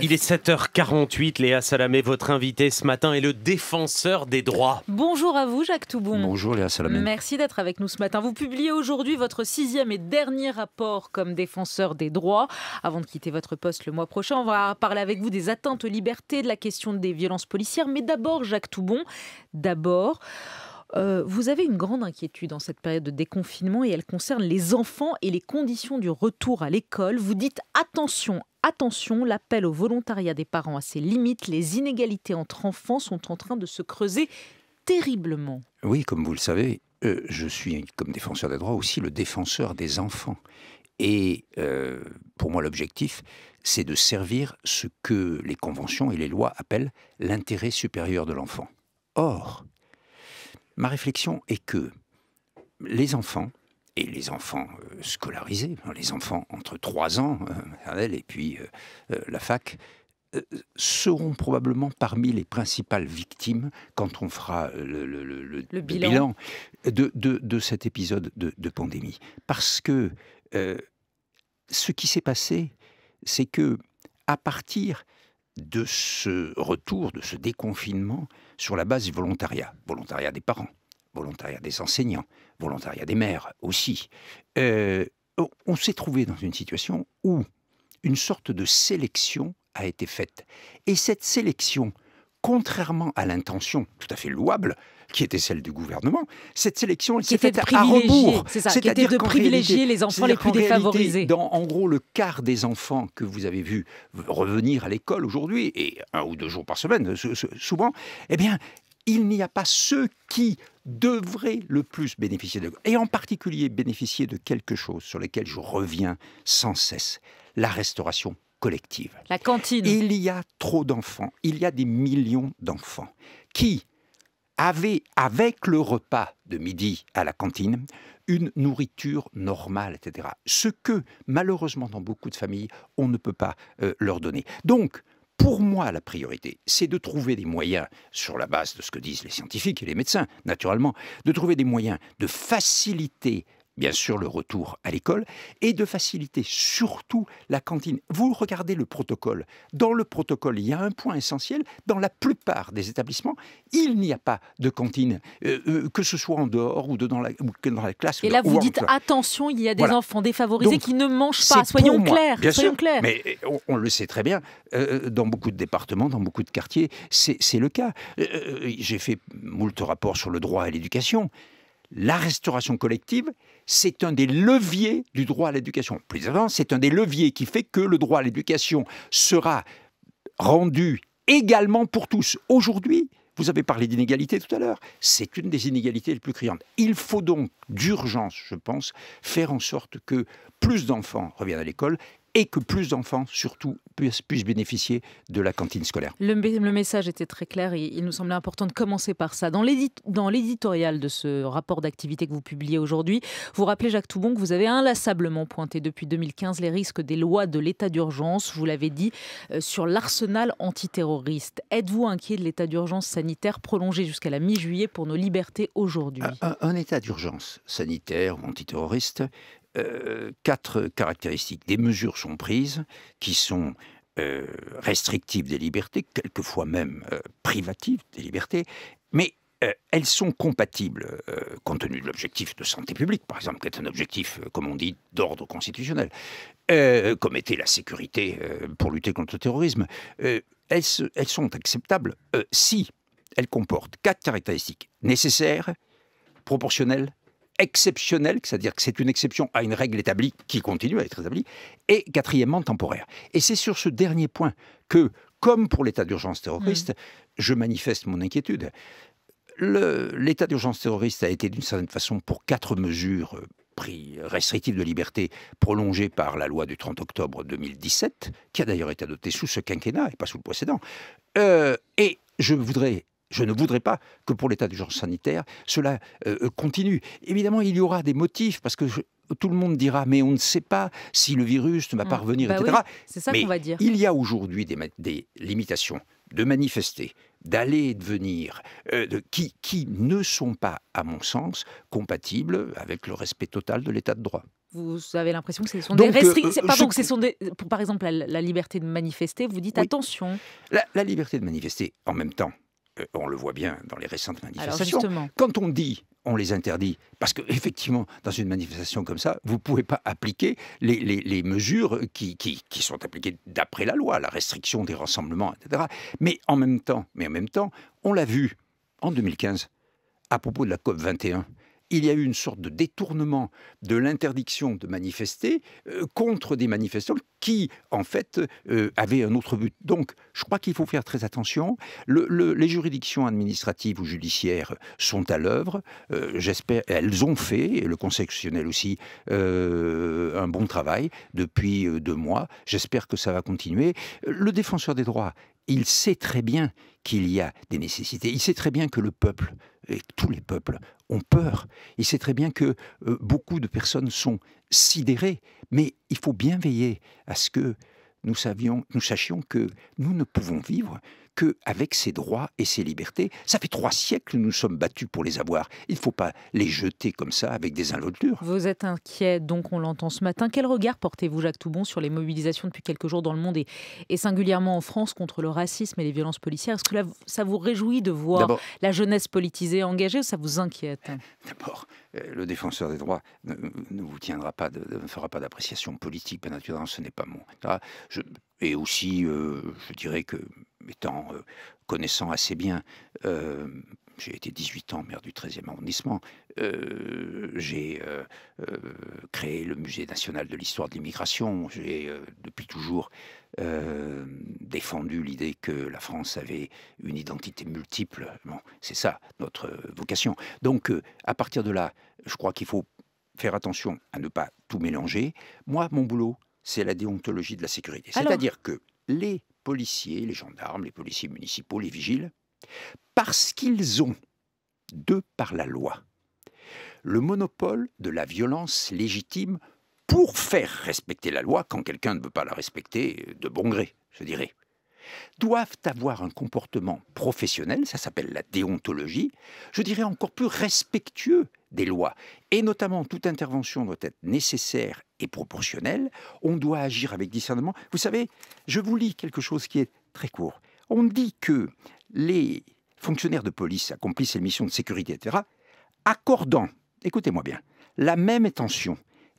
Il est 7h48, Léa Salamé, votre invité ce matin est le défenseur des droits. Bonjour à vous Jacques Toubon. Bonjour Léa Salamé. Merci d'être avec nous ce matin. Vous publiez aujourd'hui votre sixième et dernier rapport comme défenseur des droits. Avant de quitter votre poste le mois prochain, on va parler avec vous des atteintes aux libertés, de la question des violences policières. Mais d'abord Jacques Toubon, d'abord... Euh, vous avez une grande inquiétude en cette période de déconfinement et elle concerne les enfants et les conditions du retour à l'école. Vous dites attention, attention, l'appel au volontariat des parents a ses limites, les inégalités entre enfants sont en train de se creuser terriblement. Oui, comme vous le savez, euh, je suis, comme défenseur des droits, aussi le défenseur des enfants. Et euh, pour moi, l'objectif, c'est de servir ce que les conventions et les lois appellent l'intérêt supérieur de l'enfant. Or, Ma réflexion est que les enfants, et les enfants euh, scolarisés, les enfants entre 3 ans, euh, et puis euh, la fac, seront probablement parmi les principales victimes quand on fera le, bilan, de, cet épisode de, de pandémie. Parce que ce qui s'est passé, c'est que à partir de ce retour, de ce déconfinement sur la base du volontariat, volontariat des parents, volontariat des enseignants, volontariat des mères aussi. Euh, on s'est trouvé dans une situation où une sorte de sélection a été faite. Et cette sélection, contrairement à l'intention tout à fait louable qui était celle du gouvernement, cette sélection elle s'est faite à rebours. C'est à dire de privilégier les enfants les plus défavorisés. dans, en gros, le quart des enfants que vous avez vus revenir à l'école aujourd'hui, et un ou deux jours par semaine euh, souvent, eh bien, il n'y a pas ceux qui devraient le plus bénéficier de... Et en particulier bénéficier de quelque chose sur lequel je reviens sans cesse, la restauration collective. La cantine. Il y a trop d'enfants, il y a des millions d'enfants qui avaient, avec le repas de midi à la cantine, une nourriture normale, etc. Ce que, malheureusement, dans beaucoup de familles, on ne peut pas euh, leur donner. Donc, pour moi, la priorité, c'est de trouver des moyens, sur la base de ce que disent les scientifiques et les médecins, naturellement, de trouver des moyens de faciliter bien sûr le retour à l'école, et de faciliter surtout la cantine. Vous regardez le protocole. Dans le protocole, il y a un point essentiel. Dans la plupart des établissements, il n'y a pas de cantine, euh, euh, que ce soit en dehors ou, dans, la, classe. Et là, vous dites attention, il y a des enfants défavorisés qui ne mangent pas. Soyons clairs. soyons Mais euh, on, le sait très bien. dans beaucoup de départements, dans beaucoup de quartiers, c'est le cas. J'ai fait moult rapports sur le droit à l'éducation la restauration collective, c'est un des leviers du droit à l'éducation. Plus avant, c'est un des leviers qui fait que le droit à l'éducation sera rendu également pour tous. Aujourd'hui, vous avez parlé d'inégalité tout à l'heure, c'est une des inégalités les plus criantes. Il faut donc d'urgence, je pense, faire en sorte que plus d'enfants reviennent à l'école et que plus d'enfants, surtout, puissent, bénéficier de la cantine scolaire. Le, message était très clair. Et il nous semblait important de commencer par ça. Dans l'éditorial de ce rapport d'activité que vous publiez aujourd'hui, vous rappelez, Jacques Toubon, que vous avez inlassablement pointé depuis 2015 les risques des lois de l'état d'urgence, vous l'avez dit, euh, sur l'arsenal antiterroriste. Êtes-vous inquiet de l'état d'urgence sanitaire prolongé jusqu'à la mi-juillet pour nos libertés aujourd'hui un état d'urgence sanitaire ou antiterroriste euh, quatre caractéristiques. Des mesures sont prises qui sont euh, restrictives des libertés, quelquefois même euh, privatives des libertés, mais elles sont compatibles, compte tenu de l'objectif de santé publique, par exemple, qui est un objectif, comme on dit, d'ordre constitutionnel, comme était la sécurité pour lutter contre le terrorisme. Elles, elles, sont acceptables si elles comportent quatre caractéristiques nécessaires, proportionnelles, exceptionnel, c'est-à-dire que c'est une exception à une règle établie qui continue à être établie, et quatrièmement temporaire. Et c'est sur ce dernier point que, comme pour l'état d'urgence terroriste, mm. je manifeste mon inquiétude. L'état d'urgence terroriste a été d'une certaine façon pour quatre mesures euh, restrictives de liberté prolongées par la loi du 30 octobre 2017, qui a d'ailleurs été adoptée sous ce quinquennat et pas sous le précédent. Euh, et je voudrais je ne voudrais pas que pour l'état du genre sanitaire, cela euh, euh, continue. Évidemment, il y aura des motifs, parce que tout le monde dira, mais on ne sait pas si le virus ne va pas revenir, etc. Mais Il y a aujourd'hui des, des limitations de manifester, d'aller et de venir, euh, de, qui, qui ne sont pas, à mon sens, compatibles avec le respect total de l'état de droit. Vous avez l'impression que ce sont des restrictions. que ce sont Pour, par exemple, la, liberté de manifester, vous dites attention. la liberté de manifester, en même temps, euh, on le voit bien dans les récentes manifestations. quand on dit on les interdit, parce que effectivement, dans une manifestation comme ça, vous ne pouvez pas appliquer les, mesures qui, sont appliquées d'après la loi, la restriction des rassemblements, etc. Mais en même temps, mais en même temps, on l'a vu en 2015 à propos de la COP 21 il y a eu une sorte de détournement de l'interdiction de manifester euh, contre des manifestants qui, en fait, euh, avaient un autre but. Donc, je crois qu'il faut faire très attention. les juridictions administratives ou judiciaires sont à l'œuvre. Euh, j'espère, elles ont fait, et le Conseil constitutionnel aussi, un bon travail depuis deux mois. J'espère que ça va continuer. Le défenseur des droits il sait très bien qu'il y a des nécessités. Il sait très bien que le peuple, et tous les peuples, ont peur. Il sait très bien que euh, beaucoup de personnes sont sidérées. Mais il faut bien veiller à ce que nous, savions, nous sachions que nous ne pouvons vivre avec ces droits et ces libertés. Ça fait trois siècles que nous sommes battus pour les avoir. Il ne faut pas les jeter comme ça avec des involtures. Vous êtes inquiet, donc on l'entend ce matin. Quel regard portez-vous, Jacques Toubon, sur les mobilisations depuis quelques jours dans le monde et, singulièrement en France contre le racisme et les violences policières Est-ce que ça vous réjouit de voir la jeunesse politisée engagée ou ça vous inquiète eh, D'abord, euh, le défenseur des droits ne, vous tiendra pas, de, ne fera pas d'appréciation politique, bien naturellement, ce n'est pas mon. et aussi, euh, je dirais que étant euh, connaissant assez bien, euh, j'ai été 18 ans maire du 13e arrondissement, euh, j'ai créé le musée national de l'histoire de l'immigration, j'ai depuis toujours défendu l'idée que la France avait une identité multiple. Bon, c'est ça notre vocation. Donc à partir de là, je crois qu'il faut faire attention à ne pas tout mélanger. Moi, mon boulot, c'est la déontologie de la sécurité. C'est-à-dire que les policiers, les gendarmes, les policiers municipaux, les vigiles, parce qu'ils ont, de par la loi, le monopole de la violence légitime pour faire respecter la loi quand quelqu'un ne veut pas la respecter euh, de bon gré, je dirais, doivent avoir un comportement professionnel, ça s'appelle la déontologie, je dirais encore plus respectueux des lois. Et notamment, toute intervention doit être nécessaire et proportionnelle. On doit agir avec discernement. Vous savez, je vous lis quelque chose qui est très court. On dit que les fonctionnaires de police accomplissent les missions de sécurité, etc., accordant, écoutez-moi bien, la même attention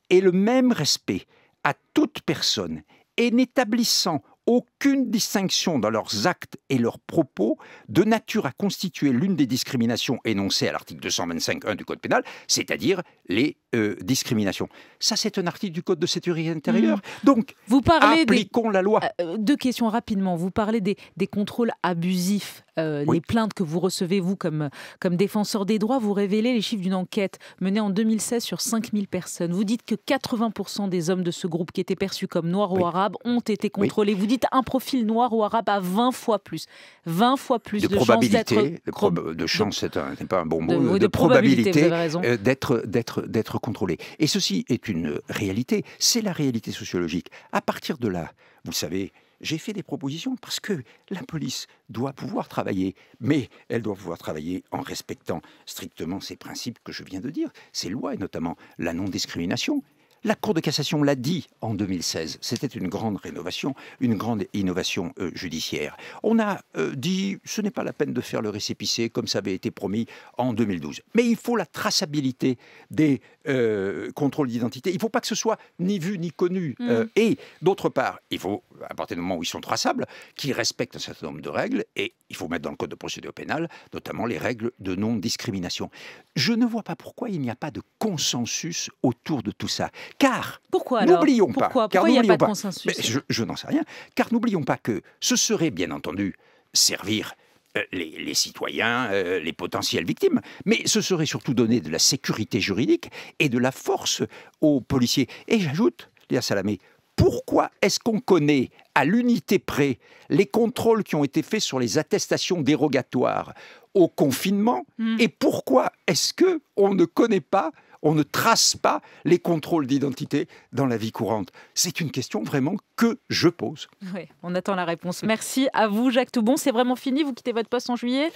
et le même respect à toute personne et n'établissant aucune distinction dans leurs actes et leurs propos de nature à constituer l'une des discriminations énoncées à l'article 225.1 du Code pénal, c'est-à-dire les euh, discrimination. Ça, c'est un article du Code de sécurité intérieure. Mm. Donc, vous parlez appliquons la loi. Euh, euh, deux questions rapidement. Vous parlez des, contrôles abusifs, les plaintes que vous recevez, vous, comme, comme défenseur des droits. Vous révélez les chiffres d'une enquête menée en 2016 sur 5000 personnes. Vous dites que 80% des hommes de ce groupe qui étaient perçus comme noirs ou arabes ont été contrôlés. Vous dites un profil noir ou arabe à 20 fois plus. 20 fois plus de, probabilité, De, chance, c'est pas un bon De, probabilité. de d'être contrôler. Et ceci est une réalité, c'est la réalité sociologique. À partir de là, vous savez, j'ai fait des propositions parce que la police doit pouvoir travailler, mais elle doit pouvoir travailler en respectant strictement ces principes que je viens de dire, ces lois et notamment la non-discrimination, la Cour de cassation l'a dit en 2016. C'était une grande rénovation, une grande innovation euh, judiciaire. On a euh, dit, ce n'est pas la peine de faire le récépissé comme ça avait été promis en 2012. Mais il faut la traçabilité des euh, contrôles d'identité. Il ne faut pas que ce soit ni vu ni connu. Mm. et d'autre part, il faut, à partir du moment où ils sont traçables, qu'ils respectent un certain nombre de règles. Et il faut mettre dans le code de procédure pénale, notamment les règles de non-discrimination. Je ne vois pas pourquoi il n'y a pas de consensus autour de tout ça. Car, pourquoi n'oublions pas, je, n'en sais rien, car n'oublions pas que ce serait bien entendu servir euh, les, citoyens, euh, les potentielles victimes, mais ce serait surtout donner de la sécurité juridique et de la force aux policiers. Et j'ajoute, Léa Salamé, pourquoi est-ce qu'on connaît à l'unité près les contrôles qui ont été faits sur les attestations dérogatoires au confinement hmm. et pourquoi est-ce que on ne connaît pas on ne trace pas les contrôles d'identité dans la vie courante C'est une question vraiment que je pose. Oui, on attend la réponse. Merci à vous, Jacques Toubon. C'est vraiment fini Vous quittez votre poste en juillet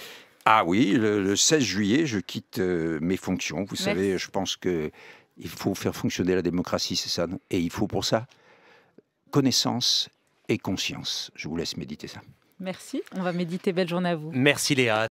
Ah oui, le, 16 juillet, je quitte euh, mes fonctions. Vous savez, je pense que il faut faire fonctionner la démocratie, c'est ça. Et il faut pour ça connaissance et conscience. Je vous laisse méditer ça. Merci. On va méditer. Belle journée à vous. Merci Léa.